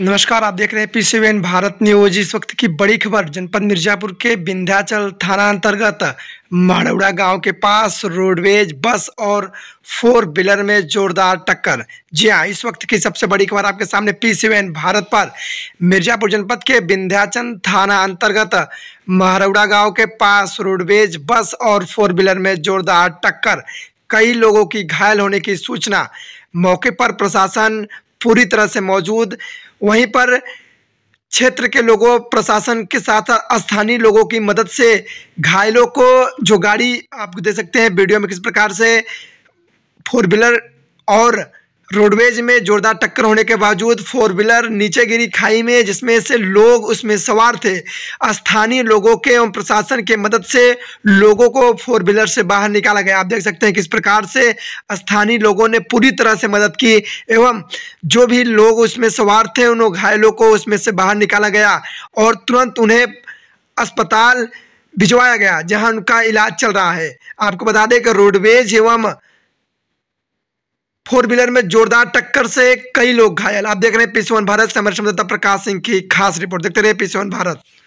नमस्कार आप देख रहे हैं पीसीबीएन भारत न्यूज इस वक्त की बड़ी खबर जनपद मिर्जापुर के विंध्याचल थाना अंतर्गत माड़ौड़ा गांव के पास रोडवेज बस और फोर व्हीलर में जोरदार टक्कर जी हाँ इस वक्त की सबसे बड़ी खबर आपके सामने पीसीबीएन भारत पर मिर्जापुर जनपद के विंध्याचल थाना अंतर्गत महारौड़ा गाँव के पास रोडवेज बस और फोर व्हीलर में जोरदार टक्कर कई लोगों की घायल होने की सूचना मौके पर प्रशासन पूरी तरह से मौजूद वहीं पर क्षेत्र के लोगों प्रशासन के साथ स्थानीय लोगों की मदद से घायलों को जो गाड़ी आप दे सकते हैं वीडियो में किस प्रकार से फोर व्हीलर और रोडवेज में जोरदार टक्कर होने के बावजूद फोर व्हीलर नीचे गिरी खाई में जिसमें से लोग उसमें सवार थे स्थानीय लोगों के एवं प्रशासन के मदद से लोगों को फोर व्हीलर से बाहर निकाला गया आप देख सकते हैं किस प्रकार से स्थानीय लोगों ने पूरी तरह से मदद की एवं जो भी लोग उसमें सवार थे उन घायलों को उसमें से बाहर निकाला गया और तुरंत उन्हें अस्पताल भिजवाया गया जहाँ उनका इलाज चल रहा है आपको बता दें कि रोडवेज एवं फोर व्हीलर में जोरदार टक्कर से कई लोग घायल आप देख रहे हैं पीसीवन भारत संवाददाता प्रकाश सिंह की खास रिपोर्ट देखते रहे पीसीवन भारत